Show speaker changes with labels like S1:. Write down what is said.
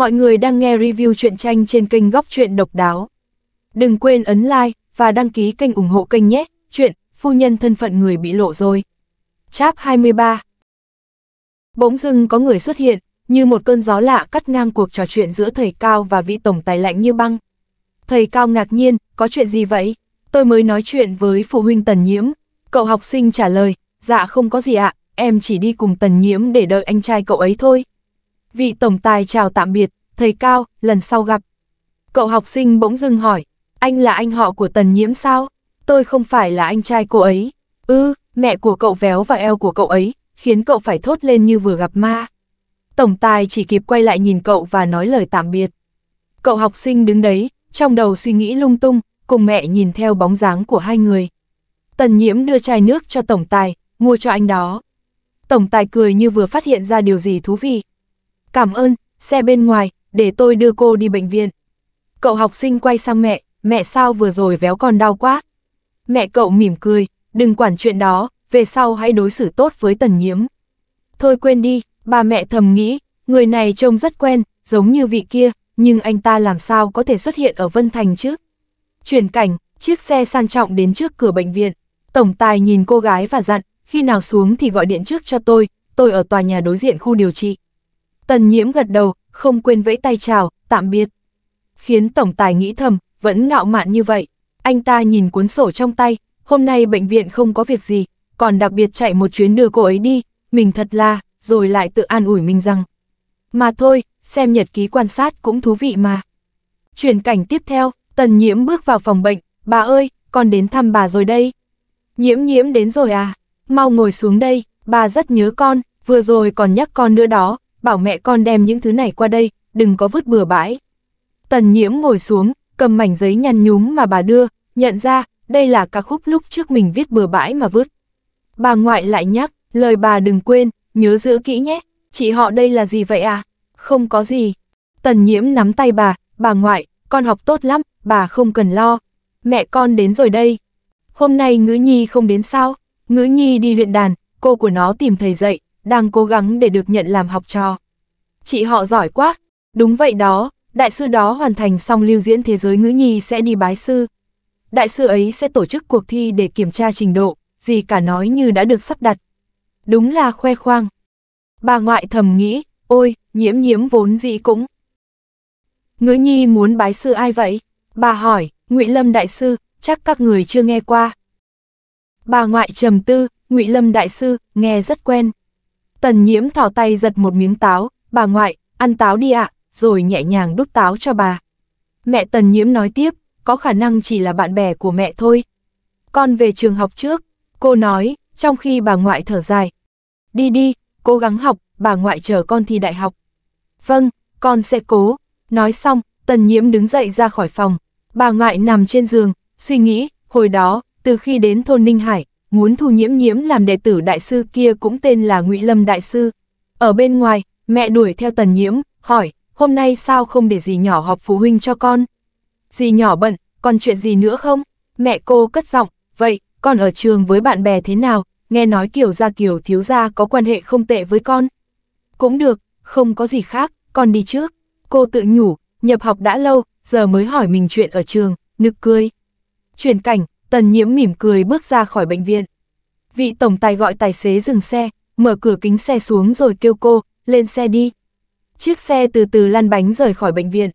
S1: Mọi người đang nghe review truyện tranh trên kênh Góc Truyện Độc Đáo. Đừng quên ấn like và đăng ký kênh ủng hộ kênh nhé. Chuyện, phu nhân thân phận người bị lộ rồi. Cháp 23 Bỗng dưng có người xuất hiện, như một cơn gió lạ cắt ngang cuộc trò chuyện giữa thầy Cao và vị tổng tài lạnh như băng. Thầy Cao ngạc nhiên, có chuyện gì vậy? Tôi mới nói chuyện với phụ huynh Tần Nhiễm. Cậu học sinh trả lời, dạ không có gì ạ, em chỉ đi cùng Tần Nhiễm để đợi anh trai cậu ấy thôi vị tổng tài chào tạm biệt, thầy Cao, lần sau gặp. Cậu học sinh bỗng dưng hỏi, anh là anh họ của tần nhiễm sao? Tôi không phải là anh trai cô ấy. Ư, ừ, mẹ của cậu véo và eo của cậu ấy, khiến cậu phải thốt lên như vừa gặp ma. Tổng tài chỉ kịp quay lại nhìn cậu và nói lời tạm biệt. Cậu học sinh đứng đấy, trong đầu suy nghĩ lung tung, cùng mẹ nhìn theo bóng dáng của hai người. Tần nhiễm đưa chai nước cho tổng tài, mua cho anh đó. Tổng tài cười như vừa phát hiện ra điều gì thú vị cảm ơn, xe bên ngoài, để tôi đưa cô đi bệnh viện. Cậu học sinh quay sang mẹ, mẹ sao vừa rồi véo còn đau quá. Mẹ cậu mỉm cười, đừng quản chuyện đó, về sau hãy đối xử tốt với tần nhiễm. Thôi quên đi, bà mẹ thầm nghĩ, người này trông rất quen, giống như vị kia, nhưng anh ta làm sao có thể xuất hiện ở Vân Thành chứ? Chuyển cảnh, chiếc xe sang trọng đến trước cửa bệnh viện. Tổng tài nhìn cô gái và dặn, khi nào xuống thì gọi điện trước cho tôi, tôi ở tòa nhà đối diện khu điều trị. Tần nhiễm gật đầu, không quên vẫy tay chào, tạm biệt. Khiến tổng tài nghĩ thầm, vẫn ngạo mạn như vậy. Anh ta nhìn cuốn sổ trong tay, hôm nay bệnh viện không có việc gì, còn đặc biệt chạy một chuyến đưa cô ấy đi, mình thật là, rồi lại tự an ủi mình rằng. Mà thôi, xem nhật ký quan sát cũng thú vị mà. Chuyển cảnh tiếp theo, tần nhiễm bước vào phòng bệnh, bà ơi, con đến thăm bà rồi đây. Nhiễm nhiễm đến rồi à, mau ngồi xuống đây, bà rất nhớ con, vừa rồi còn nhắc con nữa đó, bảo mẹ con đem những thứ này qua đây, đừng có vứt bừa bãi. Tần nhiễm ngồi xuống, cầm mảnh giấy nhăn nhúm mà bà đưa, nhận ra, đây là ca khúc lúc trước mình viết bừa bãi mà vứt. Bà ngoại lại nhắc, lời bà đừng quên, nhớ giữ kỹ nhé, chị họ đây là gì vậy à? Không có gì. Tần nhiễm nắm tay bà, bà ngoại, con học tốt lắm, bà không cần lo. Mẹ con đến rồi đây. Hôm nay ngữ nhi không đến sao? Ngữ nhi đi luyện đàn, cô của nó tìm thầy dạy, đang cố gắng để được nhận làm học trò. Chị họ giỏi quá, đúng vậy đó, đại sư đó hoàn thành xong lưu diễn thế giới ngữ nhi sẽ đi bái sư. Đại sư ấy sẽ tổ chức cuộc thi để kiểm tra trình độ, gì cả nói như đã được sắp đặt. Đúng là khoe khoang. Bà ngoại thầm nghĩ, ôi, nhiễm nhiễm vốn gì cũng. Ngữ nhi muốn bái sư ai vậy? Bà hỏi, ngụy Lâm Đại Sư, chắc các người chưa nghe qua. Bà ngoại trầm tư, ngụy Lâm Đại Sư, nghe rất quen. Tần nhiễm thò tay giật một miếng táo, bà ngoại, ăn táo đi ạ, rồi nhẹ nhàng đút táo cho bà. Mẹ tần nhiễm nói tiếp, có khả năng chỉ là bạn bè của mẹ thôi. Con về trường học trước, cô nói, trong khi bà ngoại thở dài. Đi đi, cố gắng học, bà ngoại chờ con thi đại học. Vâng, con sẽ cố. Nói xong, tần nhiễm đứng dậy ra khỏi phòng. Bà ngoại nằm trên giường, suy nghĩ, hồi đó, từ khi đến thôn Ninh Hải, muốn thu nhiễm nhiễm làm đệ tử đại sư kia cũng tên là ngụy Lâm Đại Sư. Ở bên ngoài, mẹ đuổi theo tần nhiễm, hỏi, hôm nay sao không để dì nhỏ họp phụ huynh cho con? Dì nhỏ bận, còn chuyện gì nữa không? Mẹ cô cất giọng, vậy, con ở trường với bạn bè thế nào? Nghe nói kiểu gia kiểu thiếu gia có quan hệ không tệ với con. Cũng được, không có gì khác, con đi trước. Cô tự nhủ, nhập học đã lâu, giờ mới hỏi mình chuyện ở trường, nực cười. Chuyển cảnh, Tần nhiễm mỉm cười bước ra khỏi bệnh viện. Vị tổng tài gọi tài xế dừng xe, mở cửa kính xe xuống rồi kêu cô, lên xe đi. Chiếc xe từ từ lăn bánh rời khỏi bệnh viện.